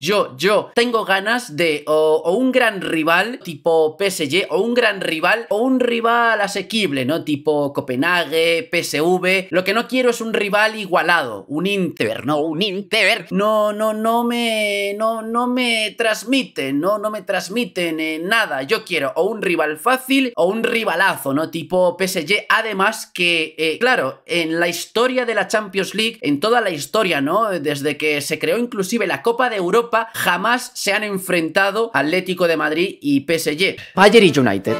Yo, yo tengo ganas de o, un gran rival tipo PSG o un gran rival o un rival asequible, ¿no? Tipo Copenhague, PSV. Lo que no quiero es un rival igualado, un Inter, no, un Inter. No, no, no me, no, no me transmiten, no, no me transmiten eh, nada. Yo quiero o un rival fácil o un rivalazo, ¿no? Tipo PSG. Además que, eh, claro, en la historia de la Champions League, en toda la historia, ¿no? Desde que se creó inclusive la Copa de Europa, jamás se han enfrentado Atlético de Madrid y PSG. Bayern y United.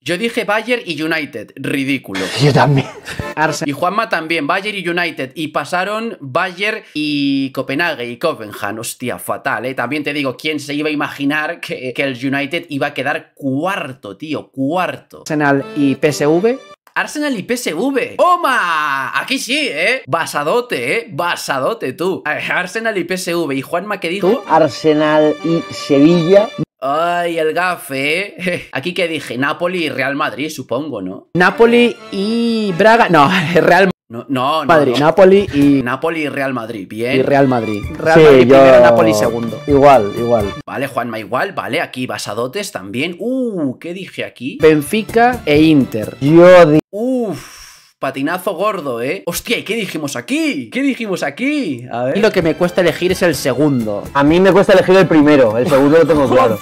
Yo dije Bayern y United, ridículo. Yo también. Arsenal. Y Juanma también, Bayern y United. Y pasaron Bayern y Copenhague y Copenhagen. Hostia, fatal, ¿eh? También te digo, ¿quién se iba a imaginar que, que el United iba a quedar cuarto, tío? Cuarto. Arsenal y PSV. Arsenal y PSV. ¡Oma! Aquí sí, ¿eh? Basadote, ¿eh? Basadote tú. Arsenal y PSV. ¿Y Juanma qué dijo? ¿Tú? Arsenal y Sevilla. Ay, el gafe. Eh. Aquí que dije, Napoli y Real Madrid, supongo, ¿no? Napoli y Braga. No, Real Madrid. No, no, Madrid, Napoli y. Napoli y Real Madrid, bien. Y Real Madrid. Real Madrid primero, Napoli segundo. Igual, igual. Vale, Juanma, igual, vale. Aquí Basadotes también. Uh, ¿qué dije aquí? Benfica e Inter. Yo di... Uff, Patinazo gordo, ¿eh? Hostia, ¿y qué dijimos aquí? ¿Qué dijimos aquí? A ver. Y lo que me cuesta elegir es el segundo. A mí me cuesta elegir el primero. El segundo lo tengo claro.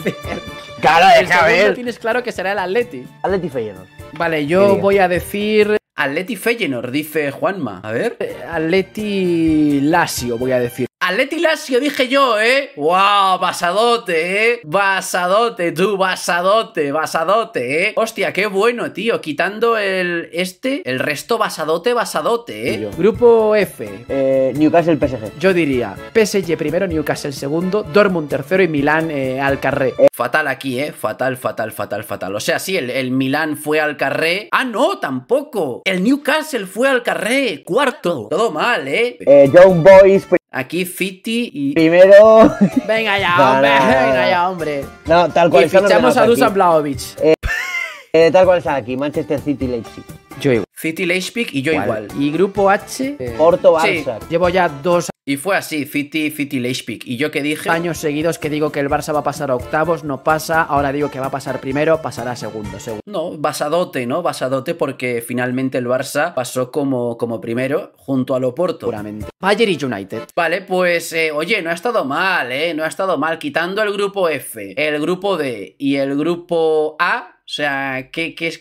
Cara, deja el ver. tienes claro que será el Atleti. Atleti Feyeno. Vale, yo voy a decir Atleti Feyenoord, dice Juanma. A ver. Atleti Lazio, voy a decir. Atleti Lazio dije yo, ¿eh? ¡Wow! Basadote, ¿eh? Basadote, tú, basadote, basadote, ¿eh? Hostia, qué bueno, tío. Quitando el este, el resto basadote, basadote, ¿eh? Grupo F. Eh, Newcastle PSG. Yo diría PSG primero, Newcastle segundo, Dortmund tercero y Milán eh, al carré. Eh. Fatal aquí, ¿eh? Fatal, fatal, fatal, fatal. O sea, sí, el, el Milán fue al carré. ¡Ah, no! Tampoco. El Newcastle fue al carré. Cuarto. Todo mal, ¿eh? eh John Boys... Aquí Fitti y. Primero. Venga ya, hombre, venga ya, hombre. No, tal cual. Y fichamos a Dusan Blaovic. Eh, eh, tal cual está aquí, Manchester City Leipzig. Yo City Leipzig y yo igual. Y grupo H. Eh, Porto Barça. Llevo ya dos. Y fue así, City, City Leipzig. Y yo que dije. Años seguidos que digo que el Barça va a pasar a octavos, no pasa. Ahora digo que va a pasar primero, pasará segundo, segundo. No, basadote, ¿no? Basadote porque finalmente el Barça pasó como, como primero junto al Oporto. Puramente. Bayern y United. Vale, pues, eh, oye, no ha estado mal, ¿eh? No ha estado mal. Quitando el grupo F, el grupo D y el grupo A, o sea,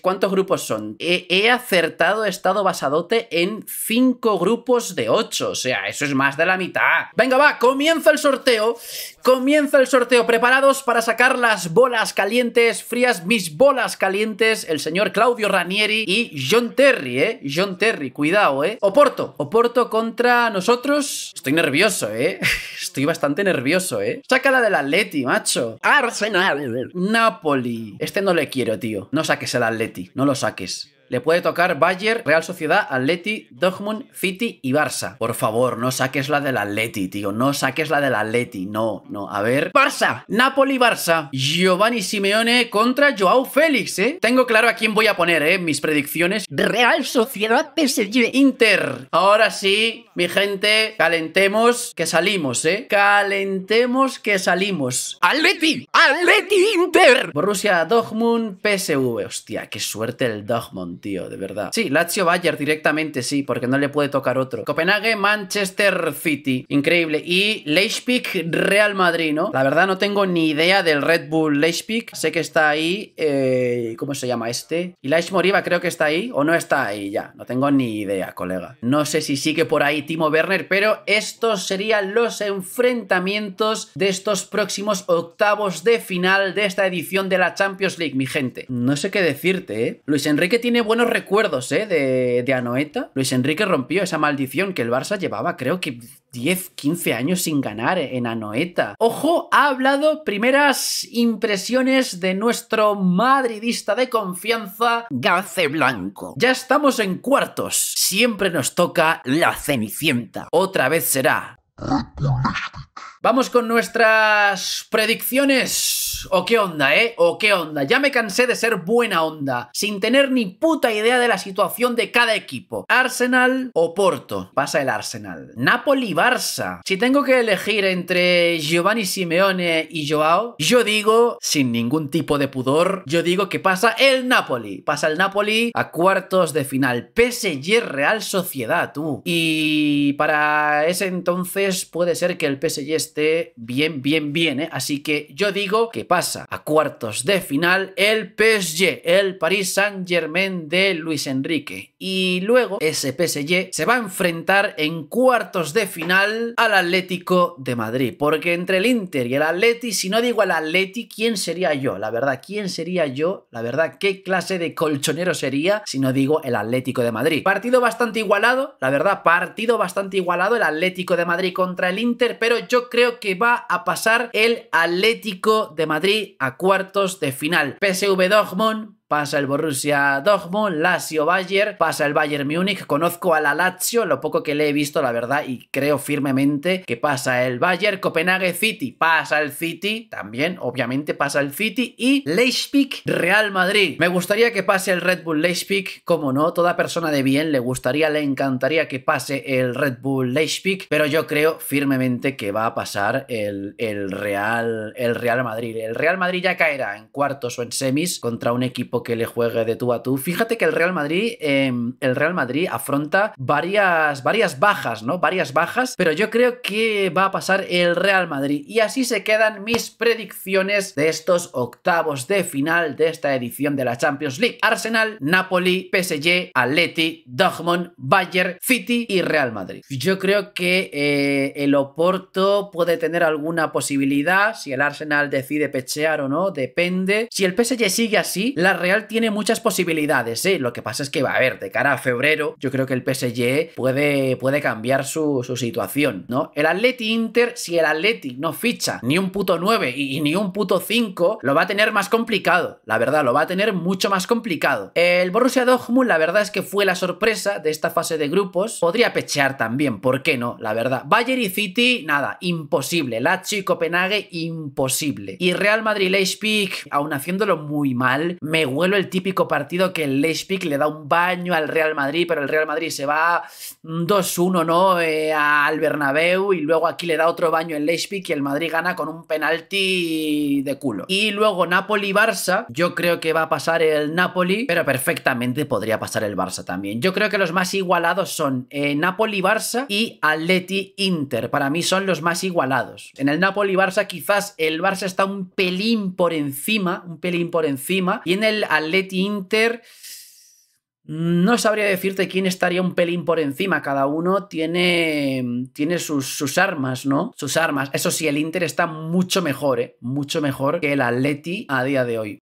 cuántos grupos son? He, he, acertado, estado basadote en 5 grupos de 8. O sea, eso es más de la mitad. Venga, va, comienza el sorteo. Comienza el sorteo, preparados para sacar las bolas calientes, frías, mis bolas calientes, el señor Claudio Ranieri y John Terry, ¿eh? John Terry, cuidado, ¿eh? Oporto, Oporto contra nosotros. Estoy nervioso, ¿eh? Estoy bastante nervioso, ¿eh? Sácala del Atleti, macho. Arsenal, Napoli. Este no le quiero, tío. No saques el Atleti, no lo saques le puede tocar Bayer Real Sociedad, Atleti, Dortmund, City y Barça. Por favor, no saques la del Atleti, tío. No saques la del Atleti. No, no. A ver. Barça. Napoli, Barça. Giovanni Simeone contra Joao Félix, ¿eh? Tengo claro a quién voy a poner, ¿eh? Mis predicciones. Real Sociedad, PSG, Inter. Ahora sí, mi gente, calentemos que salimos, ¿eh? Calentemos que salimos. ¡Atleti! Leti Inter. Borussia Dortmund, PSV. Hostia, qué suerte el Dortmund, tío, de verdad. Sí, Lazio Bayer, directamente, sí, porque no le puede tocar otro. Copenhague, Manchester City. Increíble. Y Leipzig, Real Madrid, ¿no? La verdad no tengo ni idea del Red Bull Leipzig. Sé que está ahí, eh, ¿cómo se llama este? Y Leipzig Moriba creo que está ahí o no está ahí ya. No tengo ni idea, colega. No sé si sigue por ahí Timo Werner, pero estos serían los enfrentamientos de estos próximos octavos de final de esta edición de la Champions League, mi gente. No sé qué decirte, ¿eh? Luis Enrique tiene buenos recuerdos, ¿eh? De, Anoeta. Luis Enrique rompió esa maldición que el Barça llevaba, creo que 10, 15 años sin ganar en Anoeta. Ojo, ha hablado primeras impresiones de nuestro madridista de confianza, Gace Blanco. Ya estamos en cuartos. Siempre nos toca la Cenicienta. Otra vez será. Vamos con nuestras predicciones o qué onda, ¿eh? O qué onda. Ya me cansé de ser buena onda, sin tener ni puta idea de la situación de cada equipo. Arsenal o Porto. Pasa el Arsenal. Napoli, Barça. Si tengo que elegir entre Giovanni Simeone y Joao, yo digo, sin ningún tipo de pudor, yo digo que pasa el Napoli. Pasa el Napoli a cuartos de final. PSG Real Sociedad, tú. Uh. Y para ese entonces puede ser que el PSG esté bien, bien, bien, ¿eh? Así que yo digo que pasa pasa a cuartos de final el PSG, el Paris Saint-Germain de Luis Enrique. Y luego ese PSG se va a enfrentar en cuartos de final al Atlético de Madrid. Porque entre el Inter y el Atleti, si no digo el Atleti, ¿quién sería yo? La verdad, ¿quién sería yo? La verdad, ¿qué clase de colchonero sería si no digo el Atlético de Madrid? Partido bastante igualado, la verdad, partido bastante igualado el Atlético de Madrid contra el Inter, pero yo creo que va a pasar el Atlético de Madrid a cuartos de final. PSV Dortmund pasa el Borussia Dortmund, Lazio Bayern, pasa el Bayern Munich, conozco a la Lazio, lo poco que le he visto la verdad y creo firmemente que pasa el Bayern, Copenhague City, pasa el City, también obviamente pasa el City y Leipzig Real Madrid. Me gustaría que pase el Red Bull Leipzig, como no, toda persona de bien le gustaría, le encantaría que pase el Red Bull Leipzig, pero yo creo firmemente que va a pasar el, Real, el Real Madrid. El Real Madrid ya caerá en cuartos o en semis contra un equipo que le juegue de tú a tú. Fíjate que el Real Madrid, em, el Real Madrid afronta varias, varias bajas, ¿no? Varias bajas, pero yo creo que va a pasar el Real Madrid. Y así se quedan mis predicciones de estos octavos de final de esta edición de la Champions League. Arsenal, Napoli, PSG, Atleti, Dortmund, Bayern, Fiti y Real Madrid. Yo creo que eh, el Oporto puede tener alguna posibilidad si el Arsenal decide pechear o no, depende. Si el PSG sigue así, la Real tiene muchas posibilidades, ¿eh? Lo que pasa es que, va a ver, de cara a febrero, yo creo que el PSG puede, puede cambiar su, situación, ¿no? El Atleti Inter, si el Atleti no ficha ni un puto 9 y, ni un puto 5, lo va a tener más complicado, la verdad, lo va a tener mucho más complicado. El Borussia Dortmund, la verdad es que fue la sorpresa de esta fase de grupos. Podría pechear también, ¿por qué no? La verdad. Bayern y City, nada, imposible. Lazio y Copenhague, imposible. Y Real Madrid Leipzig, aún haciéndolo muy mal, me vuelo el típico partido que el Leipzig le da un baño al Real Madrid, pero el Real Madrid se va 2-1, ¿no? Eh, al Bernabéu y luego aquí le da otro baño el Leipzig y el Madrid gana con un penalti de culo. Y luego Napoli-Barça, yo creo que va a pasar el Napoli, pero perfectamente podría pasar el Barça también. Yo creo que los más igualados son eh, Napoli-Barça y Atleti-Inter. Para mí son los más igualados. En el Napoli-Barça quizás el Barça está un pelín por encima, un pelín por encima, y en el Atleti Inter. No sabría decirte quién estaría un pelín por encima. Cada uno tiene, tiene sus, sus, armas, ¿no? Sus armas. Eso sí, el Inter está mucho mejor, ¿eh? Mucho mejor que el Atleti a día de hoy.